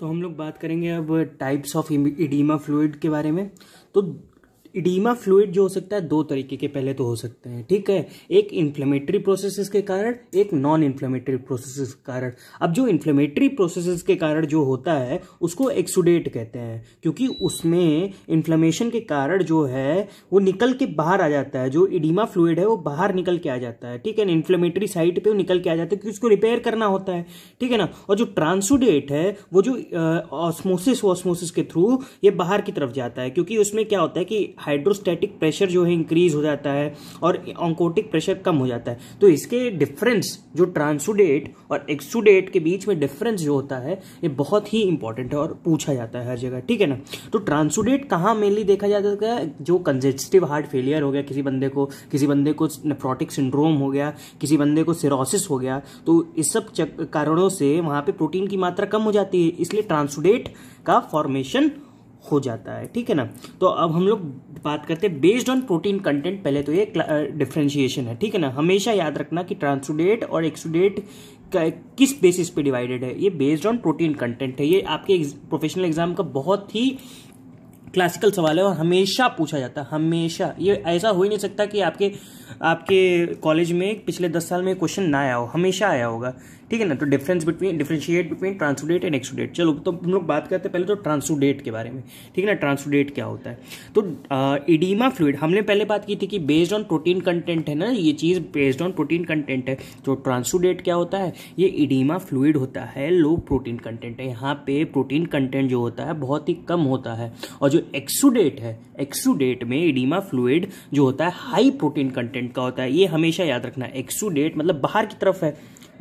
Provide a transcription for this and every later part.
तो हम लोग बात करेंगे अब टाइप्स ऑफ इडीमा फ्लूड के बारे में तो इडीमा फ्लूड जो हो सकता है दो तरीके के पहले तो हो सकते हैं ठीक है एक इन्फ्लेमेटरी प्रोसेसेस के कारण एक नॉन इन्फ्लेमेटरी प्रोसेसेस के कारण अब जो इन्फ्लेमेटरी प्रोसेसेस के कारण जो होता है उसको एक्सुडेट कहते हैं क्योंकि उसमें इन्फ्लेमेशन के कारण जो है वो निकल के बाहर आ जाता है जो इडीमा फ्लूड है वो बाहर निकल के आ जाता है ठीक है इन्फ्लेमेटरी साइट पर निकल के आ जाता है क्योंकि उसको रिपेयर करना होता है ठीक है ना और जो ट्रांसुडेट है वो जो ऑस्मोसिस ऑस्मोसिस के थ्रू ये बाहर की तरफ जाता है क्योंकि उसमें क्या होता है कि हाइड्रोस्टैटिक प्रेशर जो है इंक्रीज हो जाता है और ऑंकोटिक प्रेशर कम हो जाता है तो इसके डिफरेंस जो ट्रांसुडेट और एक्सुडेट के बीच में डिफरेंस जो होता है ये बहुत ही इंपॉर्टेंट है और पूछा जाता है हर जगह ठीक है ना तो ट्रांसुडेट कहाँ मेनली देखा जाता है जो कंजेस्टिव हार्ट फेलियर हो गया किसी बंदे को किसी बंदे को नेफ्रोटिक सिंड्रोम हो गया किसी बंदे को सिरोसिस हो गया तो इस सब कारणों से वहाँ पे प्रोटीन की मात्रा कम हो जाती है इसलिए ट्रांसुडेट का फॉर्मेशन हो जाता है ठीक है ना तो अब हम लोग बात करते हैं बेस्ड ऑन प्रोटीन कंटेंट पहले तो ये डिफ्रेंशिएशन है ठीक है ना हमेशा याद रखना कि ट्रांसुडेट और एक्सुडेट किस बेसिस पे डिवाइडेड है ये बेस्ड ऑन प्रोटीन कंटेंट है ये आपके प्रोफेशनल एग्जाम का बहुत ही क्लासिकल सवाल है और हमेशा पूछा जाता है हमेशा ये ऐसा हो ही नहीं सकता कि आपके आपके कॉलेज में पिछले दस साल में क्वेश्चन ना आया हो हमेशा आया होगा ठीक है ना तो difference between differentiate between transudate and exudate चलो तो हम लोग बात करते हैं पहले तो ट्रांसुडेट के बारे में ठीक है ना ट्रांसुडेट क्या होता है तो इडीमा फ्लूड हमने पहले बात की थी कि बेस्ड ऑन प्रोटीन कंटेंट है ना ये चीज़ बेस्ड ऑन प्रोटीन कंटेंट है तो ट्रांसुडेट क्या होता है ये इडीमा फ्लूड होता है लो प्रोटीन कंटेंट है यहाँ पे प्रोटीन कंटेंट जो होता है बहुत ही कम होता है और जो एक्सुडेट है एक्सुडेट में इडीमा फ्लूड जो होता है हाई प्रोटीन कंटेंट का होता है ये हमेशा याद रखना एक्सुडेट मतलब बाहर की तरफ है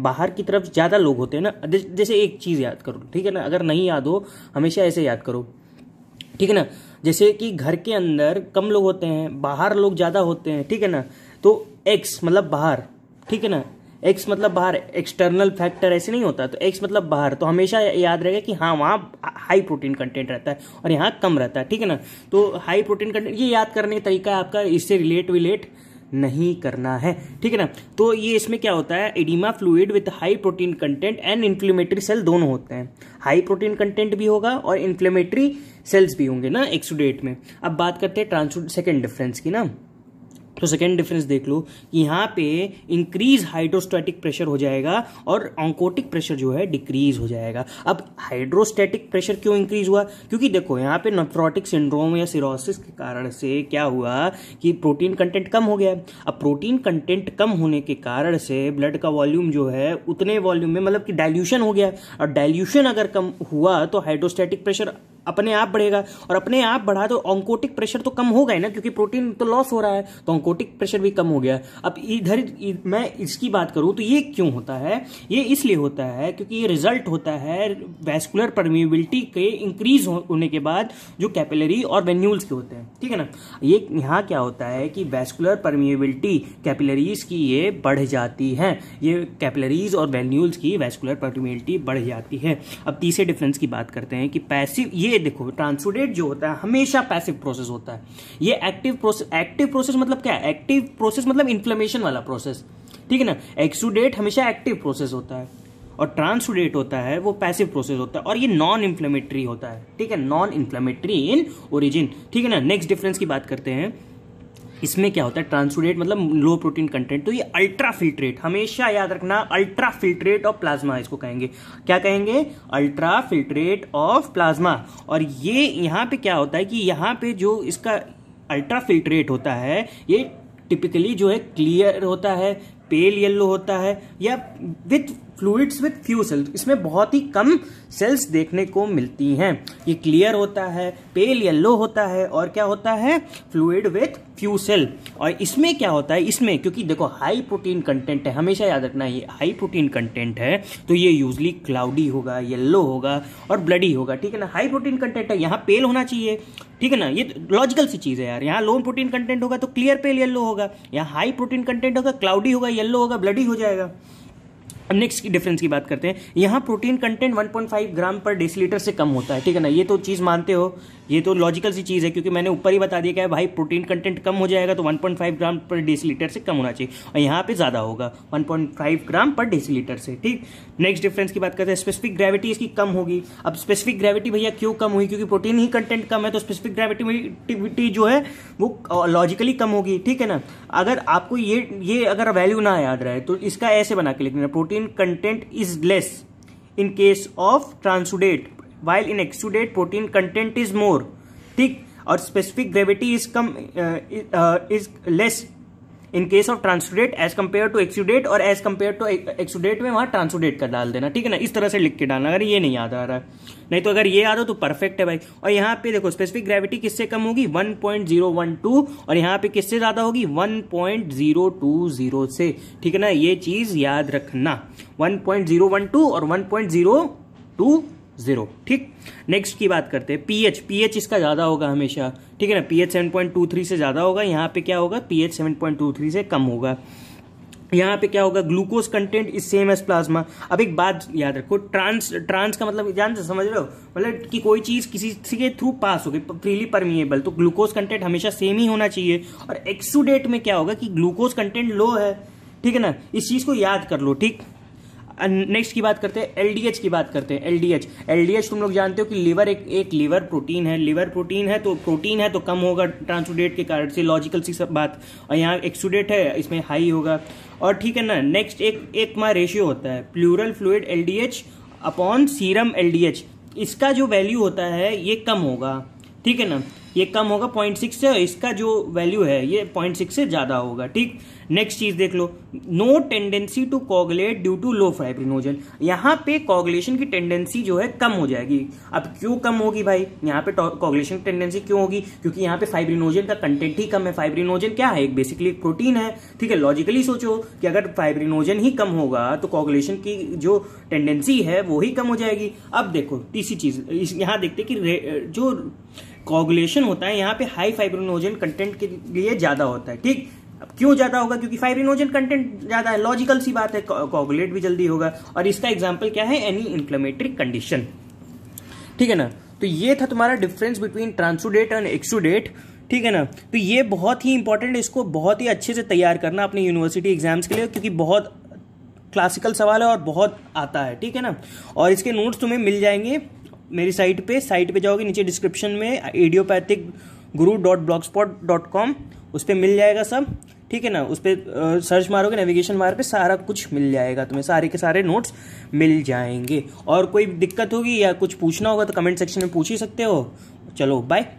बाहर की तरफ ज़्यादा लोग होते हैं ना जैसे एक चीज़ याद करो ठीक है ना अगर नहीं याद हो हमेशा ऐसे याद करो ठीक है ना जैसे कि घर के अंदर कम लोग होते हैं बाहर लोग ज़्यादा होते हैं ठीक है ना तो एक्स मतलब बाहर ठीक है ना एक्स मतलब बाहर एक्सटर्नल फैक्टर ऐसे नहीं होता तो एक्स मतलब बाहर तो हमेशा याद रहेगा कि हाँ वहाँ हाई प्रोटीन कंटेंट रहता है और यहाँ कम रहता है ठीक है ना तो हाई प्रोटीन कंटेंट ये याद करने का तरीका है आपका इससे रिलेट विलेट नहीं करना है ठीक है ना तो ये इसमें क्या होता है oedema fluid with high protein content and inflammatory cell दोनों होते हैं हाई प्रोटीन कंटेंट भी होगा और इन्फ्लेमेटरी सेल्स भी होंगे ना एक्सुडेट में अब बात करते हैं ट्रांसू सेकेंड डिफरेंस की ना तो सेकेंड डिफरेंस देख लो कि यहाँ पे इंक्रीज हाइड्रोस्टैटिक प्रेशर हो जाएगा और ऑंकोटिक प्रेशर जो है डिक्रीज हो जाएगा अब हाइड्रोस्टैटिक प्रेशर क्यों इंक्रीज हुआ क्योंकि देखो यहाँ पे नफ्रोटिक सिंड्रोम या सिरोसिस के कारण से क्या हुआ कि प्रोटीन कंटेंट कम हो गया अब प्रोटीन कंटेंट कम होने के कारण से ब्लड का वॉल्यूम जो है उतने वॉल्यूम में मतलब कि डायल्यूशन हो गया और डायल्यूशन अगर कम हुआ तो हाइड्रोस्टैटिक प्रेशर अपने आप बढ़ेगा और अपने आप बढ़ा तो ऑंकोटिक प्रेशर तो कम होगा ना क्योंकि प्रोटीन तो लॉस हो रहा है तो ऑंकोटिक प्रेशर भी कम हो गया अब इधर मैं इसकी बात करूं तो ये क्यों होता है ये इसलिए होता है क्योंकि ये रिजल्ट होता है वैस्कुलर परमिबिलिटी के इंक्रीज होने के बाद जो कैपिलरी और वेन्यूल्स के होते हैं ठीक है ना ये यहाँ क्या होता है कि वैस्कुलर परमिबिलिटी कैपिलरीज की ये बढ़ जाती है ये कैपिलरीज और वेन्यूल्स की वैस्कुलर परमिबिलिटी बढ़ जाती है अब तीसरे डिफरेंस की बात करते हैं कि पैसिव ये ये देखो ट्रांसुडेट जो होता है हमेशा पैसिव प्रोसेस होता है ये एक्टिव प्रोसेस एक्टिव प्रोसेस मतलब क्या है एक्टिव प्रोसेस मतलब इन्फ्लेमेशन वाला प्रोसेस ठीक है ना एक्सुडेट हमेशा एक्टिव प्रोसेस होता है और ट्रांसुडेट होता है वो पैसिव प्रोसेस होता है और ये नॉन इन्फ्लेमेटरी होता है ठीक है नॉन इन्फ्लेमेटरी इन ओरिजिन ठीक है ना नेक्स्ट डिफरेंस की बात करते हैं इसमें क्या होता है ट्रांसुडेट मतलब लो प्रोटीन कंटेंट तो ये अल्ट्रा फिल्ट्रेट हमेशा याद रखना अल्ट्रा फिल्ट्रेट ऑफ प्लाज्मा इसको कहेंगे क्या कहेंगे अल्ट्रा फिल्ट्रेट ऑफ प्लाज्मा और ये यहाँ पे क्या होता है कि यहाँ पे जो इसका अल्ट्रा फिल्ट्रेट होता है ये टिपिकली जो है क्लियर होता है पेल येल्लो होता है या with fluids with few cells इसमें बहुत ही कम सेल्स देखने को मिलती हैं ये क्लियर होता है पेल येलो होता है और क्या होता है फ्लूड विथ फ्यू सेल और इसमें क्या होता है इसमें क्योंकि देखो हाई प्रोटीन कंटेंट है हमेशा याद रखना ये हाई प्रोटीन कंटेंट है तो ये यूजली क्लाउडी होगा येल्लो होगा और ब्लडी होगा ठीक है ना हाई प्रोटीन कंटेंट है यहाँ पेल होना चाहिए ठीक है ना ये लॉजिकल सी चीज़ है यार यहाँ लो प्रोटीन कंटेंट होगा तो क्लियर पेल येल्लो होगा यहाँ हाई प्रोटीन कंटेंट होगा क्लाउडी होगा येल्लो होगा ब्लडी हो जाएगा नेक्स्ट की डिफरेंस की बात करते हैं यहाँ प्रोटीन कंटेंट 1.5 ग्राम पर डेसीलीटर से कम होता है ठीक है ना ये तो चीज़ मानते हो ये तो लॉजिकल सी चीज़ है क्योंकि मैंने ऊपर ही बता दिया क्या भाई प्रोटीन कंटेंट कम हो जाएगा तो 1.5 ग्राम पर डेसीलीटर से कम होना चाहिए और यहाँ पे ज़्यादा होगा 1.5 ग्राम पर लीटर से ठीक नेक्स्ट डिफरेंस की बात करते हैं स्पेसिफिक ग्रेविटी इसकी कम होगी अब स्पेसिफिक ग्रेविटी भैया क्यों कम हुई क्योंकि प्रोटीन ही कंटेंट कम है तो स्पेसिफिक ग्रेविटिविटी जो है वो लॉजिकली कम होगी ठीक है ना अगर आपको ये ये अगर वैल्यू ना याद रहे तो इसका ऐसे बना के लिखना protein content is less in case of transudate while in exudate protein content is more thick or specific gravity is come uh, uh, is less in case of transudate as compare to exudate और as compare to exudate में वहां transudate कर डाल देना ठीक है ना इस तरह से लिख के डालना अगर ये नहीं याद आ रहा है नहीं तो अगर ये याद हो तो परफेक्ट है भाई और यहाँ पे देखो स्पेसिफिक ग्रेविटी किससे कम होगी 1.012 और यहाँ पे किससे ज्यादा होगी 1.020 से ठीक है ना ये चीज याद रखना 1.012 और 1.020 जीरो ठीक नेक्स्ट की बात करते हैं पीएच पीएच इसका ज़्यादा होगा हमेशा ठीक है ना पीएच 7.23 से ज़्यादा होगा यहाँ पे क्या होगा पीएच 7.23 से कम होगा यहाँ पे क्या होगा glucose content is same as plasma अब एक बात याद रखो ट्रांस ट्रांस का मतलब जान से समझ रहे हो मतलब कि कोई चीज़ किसी के थ्रू पास हो गई फ्रीली परमिएबल तो ग्लूकोज कंटेंट हमेशा सेम ही होना चाहिए और एक्सुडेट में क्या होगा कि ग्लूकोज कंटेंट लो है ठीक है ना इस चीज़ को याद कर लो ठीक नेक्स्ट की बात करते हैं एलडीएच की बात करते हैं एलडीएच एलडीएच तुम लोग जानते हो कि लीवर एक एक लीवर प्रोटीन है लीवर प्रोटीन है तो प्रोटीन है तो कम होगा ट्रांसुडेट के कारण से लॉजिकल सी सब बात और यहाँ एक्सुडेट है इसमें हाई होगा और ठीक है ना नेक्स्ट एक एक माँ रेशियो होता है pleural fluid L upon serum L इसका जो वैल्यू होता है ये कम होगा ठीक है ना ये कम होगा पॉइंट सिक्स से इसका जो वैल्यू है ये पॉइंट सिक्स से ज़्यादा होगा ठीक नेक्स्ट चीज़ देख लो no tendency to coagulate due to low fibrinogen यहाँ पे कॉगलेशन की टेंडेंसी जो है कम हो जाएगी अब क्यों कम होगी भाई यहाँ पे कॉगलेशन की टेंडेंसी क्यों होगी क्योंकि यहाँ पे फाइब्रिनोजन का कंटेंट ही कम है फाइब्रिनोजन क्या है एक बेसिकली एक प्रोटीन है ठीक है लॉजिकली सोचो कि अगर फाइब्रिनोजन ही कम होगा तो कॉगलेशन की जो टेंडेंसी है वो ही कम हो जाएगी अब देखो तीसरी चीज़ यहाँ देखते कि जो कॉगुलेशन होता है यहाँ पे हाई फाइब्रिनोजन कंटेंट के लिए ज़्यादा होता है ठीक अब क्यों ज़्यादा होगा क्योंकि फाइब्रिनोजन कंटेंट ज़्यादा है लॉजिकल सी बात है कॉगुलेट भी जल्दी होगा और इसका एग्जाम्पल क्या है एनी इन्फ्लेमेटरी कंडीशन ठीक है ना तो ये था तुम्हारा difference between transudate and exudate ठीक है ना तो ये बहुत ही इंपॉर्टेंट इसको बहुत ही अच्छे से तैयार करना अपने यूनिवर्सिटी एग्जाम्स के लिए क्योंकि बहुत क्लासिकल सवाल है और बहुत आता है ठीक है ना और इसके नोट्स तुम्हें मिल जाएंगे मेरी साइट पे साइट पे जाओगे नीचे डिस्क्रिप्शन में idiopathic Guru dot blogspot dot com उस पर मिल जाएगा सब ठीक है ना उस पर सर्च मारोगे नेविगेशन बार पे सारा कुछ मिल जाएगा तुम्हें सारे के सारे नोट्स मिल जाएंगे और कोई दिक्कत होगी या कुछ पूछना होगा तो कमेंट सेक्शन में पूछ ही सकते हो चलो बाय